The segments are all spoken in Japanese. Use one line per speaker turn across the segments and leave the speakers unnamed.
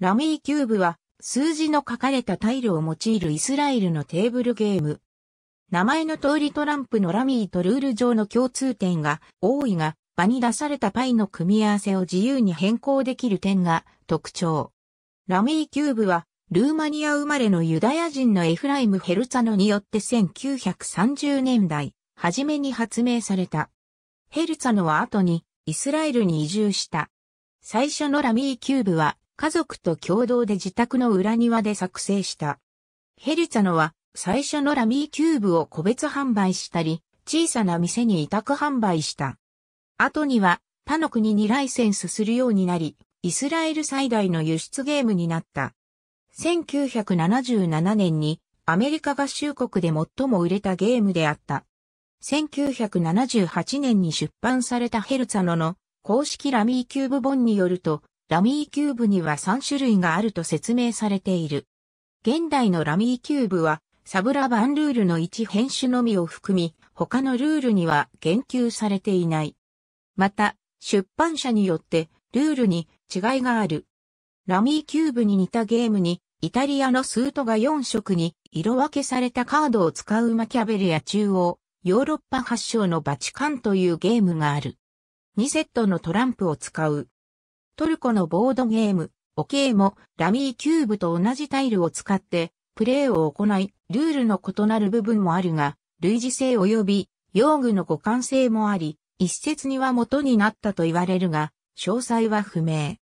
ラミーキューブは数字の書かれたタイルを用いるイスラエルのテーブルゲーム。名前の通りトランプのラミーとルール上の共通点が多いが、場に出されたパイの組み合わせを自由に変更できる点が特徴。ラミーキューブは、ルーマニア生まれのユダヤ人のエフライム・ヘルツァノによって1930年代、初めに発明された。ヘルツァノは後にイスラエルに移住した。最初のラミーキューブは家族と共同で自宅の裏庭で作成した。ヘルツァノは最初のラミーキューブを個別販売したり、小さな店に委託販売した。後には他の国にライセンスするようになり、イスラエル最大の輸出ゲームになった。1977年にアメリカ合衆国で最も売れたゲームであった。1978年に出版されたヘルツァノの公式ラミーキューブ本によると、ラミーキューブには3種類があると説明されている。現代のラミーキューブは、サブラバンルールの一編種のみを含み、他のルールには言及されていない。また、出版社によってルールに違いがある。ラミーキューブに似たゲームに、イタリアのスートが4色に色分けされたカードを使うマキャベリア中央、ヨーロッパ発祥のバチカンというゲームがある。2セットのトランプを使う。トルコのボードゲーム、オケーもラミーキューブと同じタイルを使ってプレイを行い、ルールの異なる部分もあるが、類似性及び用具の互換性もあり、一説には元になったと言われるが、詳細は不明。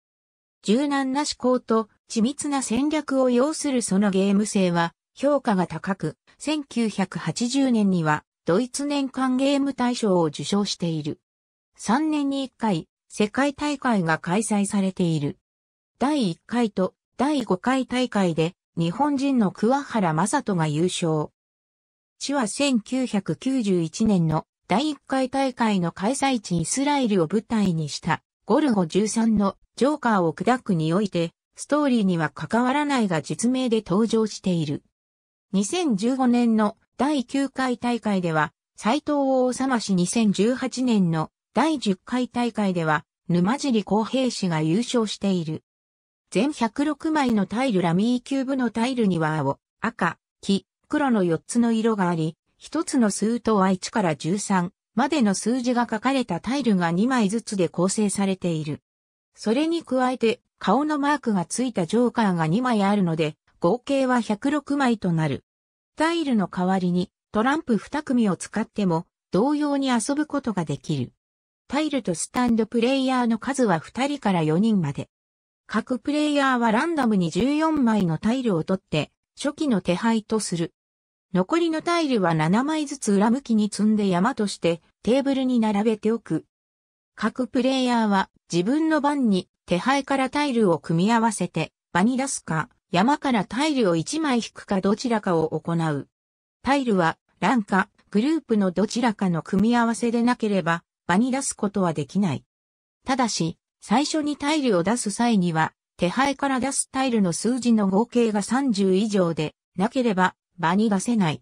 柔軟な思考と緻密な戦略を要するそのゲーム性は評価が高く、1980年にはドイツ年間ゲーム大賞を受賞している。3年に1回、世界大会が開催されている。第1回と第5回大会で日本人の桑原正人が優勝。市は1991年の第1回大会の開催地イスラエルを舞台にしたゴルゴ13のジョーカーを砕くにおいてストーリーには関わらないが実名で登場している。2015年の第9回大会では斎藤を様まし2018年の第10回大会では、沼尻公平氏が優勝している。全106枚のタイルラミーキューブのタイルには青、赤、黄、黒の4つの色があり、1つの数とは1から13までの数字が書かれたタイルが2枚ずつで構成されている。それに加えて、顔のマークがついたジョーカーが2枚あるので、合計は106枚となる。タイルの代わりにトランプ2組を使っても同様に遊ぶことができる。タイルとスタンドプレイヤーの数は2人から4人まで。各プレイヤーはランダムに14枚のタイルを取って、初期の手配とする。残りのタイルは7枚ずつ裏向きに積んで山としてテーブルに並べておく。各プレイヤーは自分の番に手配からタイルを組み合わせて場に出すか山からタイルを1枚引くかどちらかを行う。タイルはランかグループのどちらかの組み合わせでなければ場に出すことはできない。ただし、最初にタイルを出す際には、手配から出すタイルの数字の合計が30以上でなければ場に出せない。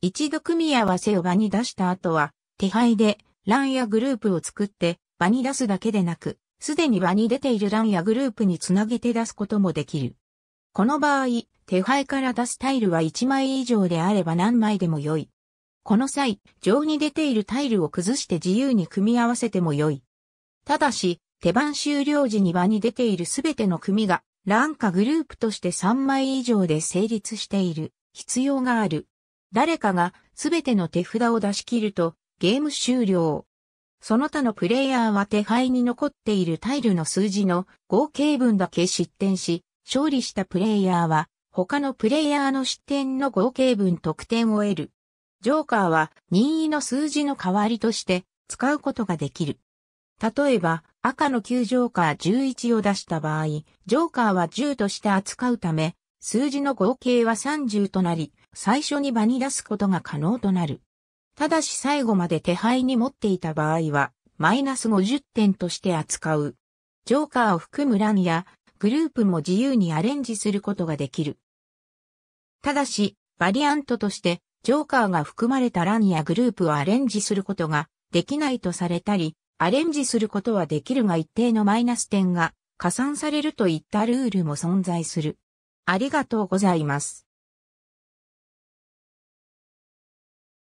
一度組み合わせを場に出した後は、手配で欄やグループを作って場に出すだけでなく、すでに場に出ている欄やグループにつなげて出すこともできる。この場合、手配から出すタイルは1枚以上であれば何枚でも良い。この際、上に出ているタイルを崩して自由に組み合わせても良い。ただし、手番終了時に場に出ているすべての組が、ランカグループとして3枚以上で成立している必要がある。誰かがすべての手札を出し切ると、ゲーム終了。その他のプレイヤーは手牌に残っているタイルの数字の合計分だけ失点し、勝利したプレイヤーは他のプレイヤーの失点の合計分得点を得る。ジョーカーは任意の数字の代わりとして使うことができる。例えば、赤の9ジョーカー11を出した場合、ジョーカーは10として扱うため、数字の合計は30となり、最初に場に出すことが可能となる。ただし最後まで手配に持っていた場合は、マイナス50点として扱う。ジョーカーを含む欄やグループも自由にアレンジすることができる。ただし、バリアントとしてジョーカーが含まれた欄やグループをアレンジすることができないとされたり、アレンジすることはできるが一定のマイナス点が加算されるといったルールも存在する。ありがとうございます。